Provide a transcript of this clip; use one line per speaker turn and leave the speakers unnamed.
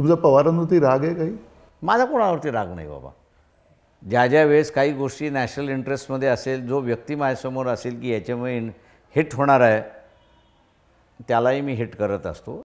तुमचा पवारांवरती राग आहे काही माझा
कोणावरती राग नाही बाबा ज्या ज्या वेळेस काही गोष्टी नॅशनल इंटरेस्टमध्ये असेल जो व्यक्ती माझ्यासमोर असेल की याच्यामुळे हिट होणार आहे त्यालाही मी हिट करत असतो